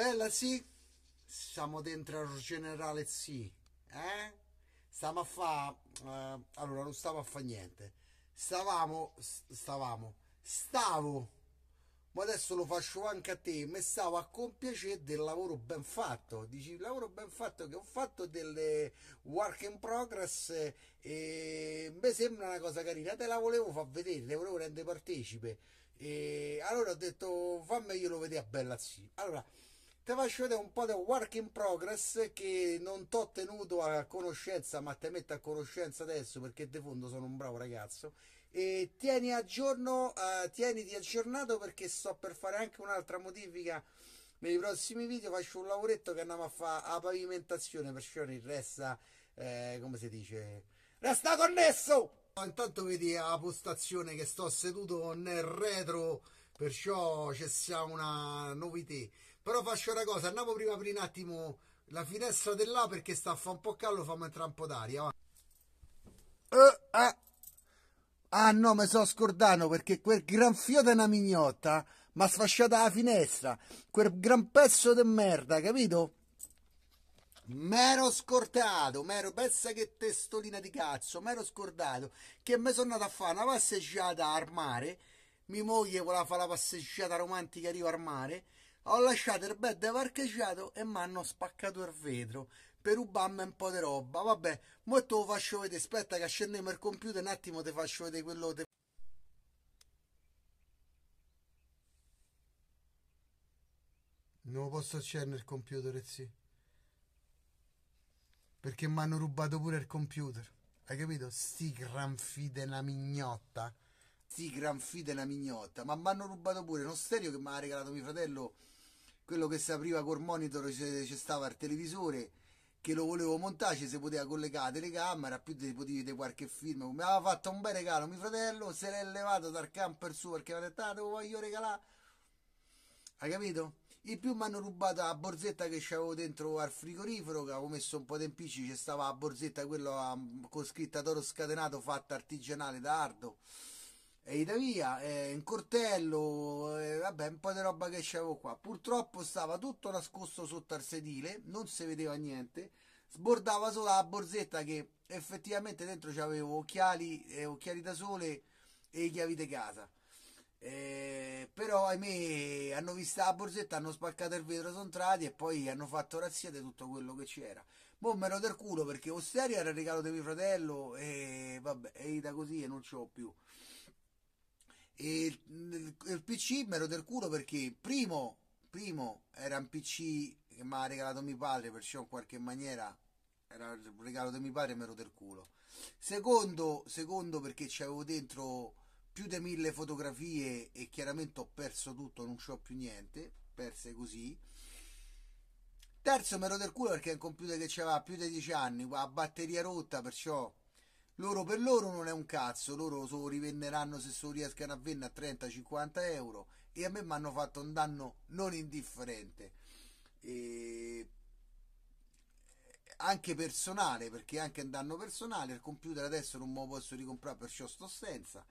Bella sì? Siamo dentro al generale sì, eh? Stiamo a fare, Eh, allora, non stavo a fare niente. Stavamo... Stavamo... Stavo... Ma adesso lo faccio anche a te. Mi stavo a compiacere del lavoro ben fatto. Dici, il lavoro ben fatto che ho fatto delle work in progress eh, e mi sembra una cosa carina. Te la volevo far vedere, le volevo rendere partecipe. E allora ho detto, fammi io lo vedere a bella sì. Allora... Te faccio vedere un po' del work in progress che non t'ho tenuto a conoscenza, ma te metto a conoscenza adesso perché di fondo sono un bravo ragazzo. E tieni aggiorno, uh, eh, tieniti aggiornato perché sto per fare anche un'altra modifica nei prossimi video. Faccio un lavoretto che andiamo a fare a pavimentazione, perciò il resta, eh, come si dice, resta connesso! Intanto vedi la postazione che sto seduto nel retro, perciò c'è una novità però faccio una cosa, andiamo prima a aprire un attimo la finestra di là perché sta a fa un po' caldo, fammi entrare un po' d'aria. Uh, uh. Ah no, mi sono scordato perché quel gran fio di una mignotta mi ha sfasciato la finestra. Quel gran pezzo di merda, capito? M'ero scordato, m'ero, pensa che testolina di cazzo, m'ero scordato che mi sono andato a fare una passeggiata al mare. Mia moglie voleva fare la passeggiata romantica arrivo al mare ho lasciato il bed parcheggiato e mi hanno spaccato il vetro per rubarmi un po' di roba. Vabbè, ora te lo faccio vedere. Aspetta che accendiamo il computer un attimo, te faccio vedere quello. Te... Non lo posso accendere il computer, eh, sì. Perché mi hanno rubato pure il computer. Hai capito? Sti granfi della mignotta. Sti granfi della mignotta. Ma mi hanno rubato pure lo stereo che mi ha regalato mio fratello quello che si apriva col monitor ci stava il televisore che lo volevo montare ci si poteva collegare la telecamera più ti potevi vedere qualche film mi aveva fatto un bel regalo mio fratello se l'è levato dal camper suo perché mi ha detto ah te lo voglio regalare hai capito? In più mi hanno rubato la borsetta che c'avevo dentro al frigorifero, che avevo messo un po' di impicci, c'è stava la borsetta quella mm, con scritta d'oro scatenato fatta artigianale da Ardo ida via, eh, in cortello, eh, vabbè, un po' di roba che c'avevo qua. Purtroppo stava tutto nascosto sotto al sedile, non si vedeva niente, sbordava solo la borsetta che effettivamente dentro c'avevo occhiali, eh, occhiali da sole e chiavi di casa. Eh, però ahimè hanno vista la borsetta, hanno spaccato il vetro, sono entrati e poi hanno fatto razzia di tutto quello che c'era. Boh, me ero del culo perché Osteria era il regalo di mio fratello e vabbè, è da così e non ce l'ho più. E il, il PC me lo del culo perché primo, primo era un PC che mi ha regalato mio padre, perciò in qualche maniera era il regalo di mio padre e me lo del culo. Secondo, secondo perché c'avevo dentro più di mille fotografie e chiaramente ho perso tutto, non ho più niente, perse così. Terzo me lo del culo perché è un computer che aveva più di 10 anni, a batteria rotta, perciò loro per loro non è un cazzo, loro lo rivenderanno se se lo riescano a vendere a 30-50 euro e a me mi hanno fatto un danno non indifferente. E anche personale, perché anche un danno personale, il computer adesso non me lo posso ricomprare perciò sto senza.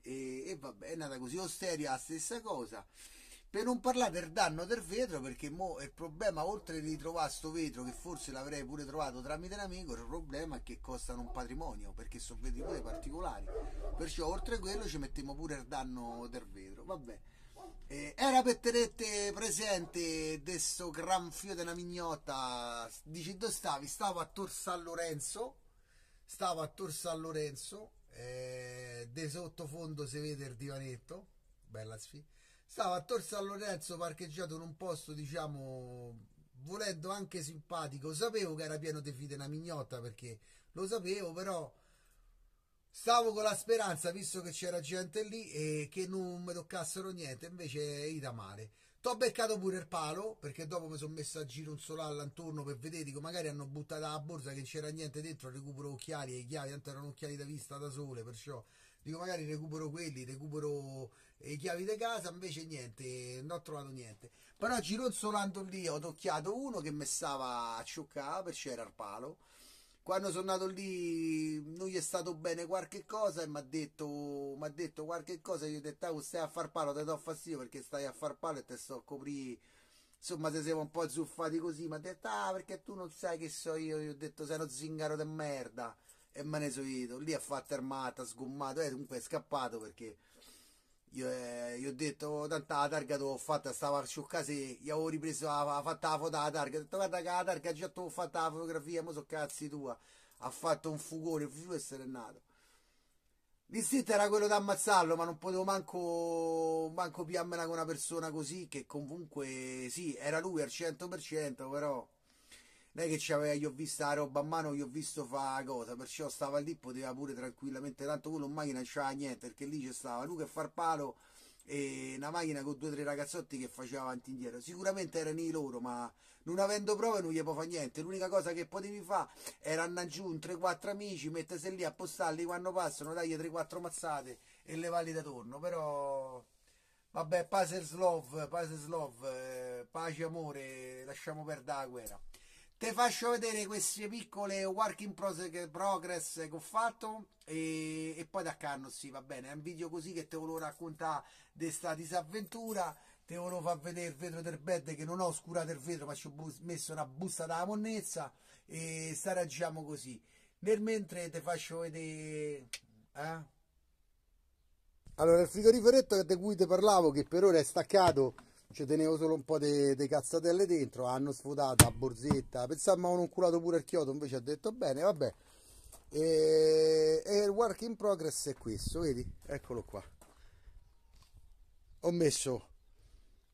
E, e vabbè, è nata così, Osteria la stessa cosa. Per non parlare del danno del vetro, perché mo il problema, oltre di trovare sto vetro, che forse l'avrei pure trovato tramite un amico, il problema è che costano un patrimonio, perché sono vetri pure particolari. Perciò oltre a quello ci mettiamo pure il danno del vetro. Vabbè. Eh, era per tenere presente questo gran fio della mignotta. Dici dove stavi? Stavo a Tor San Lorenzo. Stavo a Tor San Lorenzo. Eh, de sottofondo si vede il divanetto. Bella sfida stava a Tor San Lorenzo parcheggiato in un posto diciamo volendo anche simpatico sapevo che era pieno di fide una mignotta perché lo sapevo però stavo con la speranza visto che c'era gente lì e che non mi toccassero niente invece ida male t'ho beccato pure il palo perché dopo mi sono messo a giro un solalla intorno per vedere dico magari hanno buttato la borsa che c'era niente dentro recupero occhiali e chiavi tanto erano occhiali da vista da sole perciò dico magari recupero quelli recupero e chiavi di casa, invece niente, non ho trovato niente. Però gironzolando lì ho tocchiato uno che mi stava a ciuccare perché era il palo. Quando sono andato lì non gli è stato bene qualche cosa e mi ha detto, detto, qualche cosa, e io ho detto ah, stai a far palo, ti do fastidio perché stai a far palo e te sto a coprire insomma se siamo un po' azzuffati così mi ha detto ah perché tu non sai che so io gli ho detto sei uno zingaro di merda e me ne sono ido lì ha fatto armata sgommato e eh, comunque è scappato perché io, eh, io ho detto, oh, tanta la targa te l'ho fatta, stava a sciuccare, gli avevo ripreso, ha fatto la foto alla targa, ho detto guarda che la targa già ti ho fatto la fotografia, ma so cazzi tua, ha fatto un fugore, figlio essere nato. L'istinto era quello di ammazzarlo, ma non potevo manco, manco piammela con una persona così, che comunque, sì, era lui al 100%, però non è che c'aveva, gli ho vista la roba a mano, gli ho visto fare cosa, perciò stava lì, poteva pure tranquillamente, tanto quello in macchina non c'era niente, perché lì c'è stava Luca e Farpalo e una macchina con due o tre ragazzotti che faceva avanti e indietro. Sicuramente erano i loro, ma non avendo prove non gli può fare niente. L'unica cosa che potevi fare era andare giù un 3-4 amici, mettersi lì a postarli quando passano, dagli 3-4 mazzate e levarli da torno. Però vabbè, pace slov, pace slov, eh, pace amore, lasciamo perdere la guerra. Te faccio vedere queste piccole work in progress che ho fatto e, e poi da canno sì, va bene, è un video così che te volevo raccontare di questa disavventura, te volevo far vedere il vetro del bed che non ho oscurato il vetro ma ci ho messo una busta dalla monnezza e stareggiamo così. Nel mentre te faccio vedere... Eh? Allora, il frigoriferetto di cui ti parlavo, che per ora è staccato ci tenevo solo un po' di de, cazzatelle dentro, hanno sfotato a borzetta, pensavamo avevano culato pure il chiodo, invece ha detto bene, vabbè. E, e, il work in progress è questo, vedi? Eccolo qua. Ho messo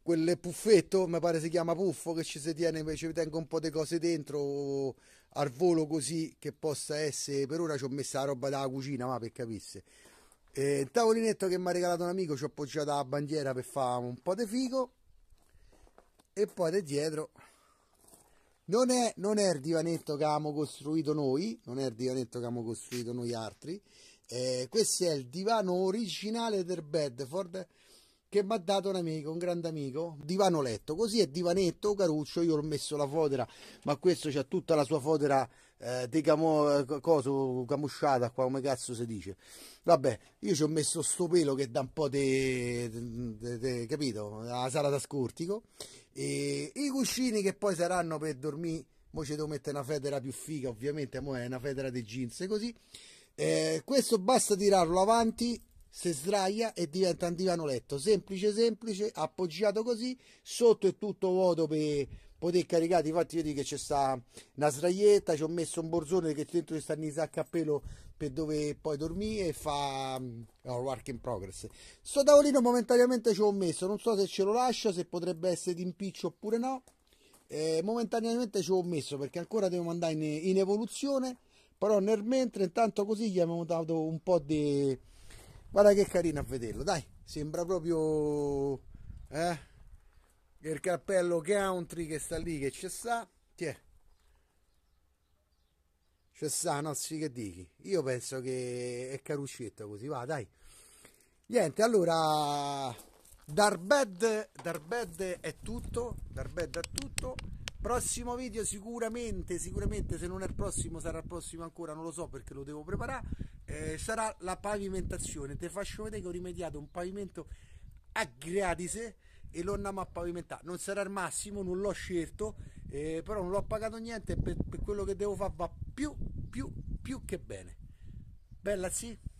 quel puffetto, mi pare si chiama puffo, che ci si tiene, invece ci tengo un po' di cose dentro al volo così che possa essere, per ora ci ho messa la roba dalla cucina, ma per capisse. il tavolinetto che mi ha regalato un amico ci ho appoggiato la bandiera per fare un po' di figo e poi da dietro non è, non è, il divanetto che abbiamo costruito noi, non è il divanetto che abbiamo costruito noi altri, eh, questo è il divano originale del Bedford che mi ha dato un amico, un grande amico, divano letto, così è divanetto, caruccio, io l'ho messo la fodera, ma questo c'ha tutta la sua fodera eh, di camo, coso, camusciata qua, come cazzo si dice. Vabbè, io ci ho messo sto pelo che dà un po' di, capito, la sala da scurtico, e i cuscini che poi saranno per dormire, mo ci devo mettere una federa più figa, ovviamente, mo è una federa di jeans, così. Eh, questo basta tirarlo avanti si sdraia e diventa un divano letto, semplice semplice, appoggiato così, sotto è tutto vuoto per poter caricare, infatti vedi che c'è sta una sdraietta, ci ho messo un borzone che dentro ci stanno i sacchi a pelo per dove poi dormire e fa mm, no, work in progress. Sto tavolino momentaneamente ci ho messo, non so se ce lo lascio, se potrebbe essere d'impiccio oppure no, eh, momentaneamente ci ho messo perché ancora devo andare in, in evoluzione, però nel mentre intanto così gli abbiamo dato un po' di guarda che carino a vederlo dai sembra proprio eh, il cappello country che sta lì che c'è sta tiè c'è sta no si che dici io penso che è caruccetta così va dai niente allora darbed darbed è tutto darbed è tutto prossimo video sicuramente sicuramente se non è il prossimo sarà il prossimo ancora non lo so perché lo devo preparare eh, sarà la pavimentazione. Te faccio vedere che ho rimediato un pavimento a gratis e lo andiamo a pavimentare. Non sarà il massimo, non l'ho scelto, eh, però non l'ho pagato niente per, per quello che devo fare va più, più, più che bene. Bella sì?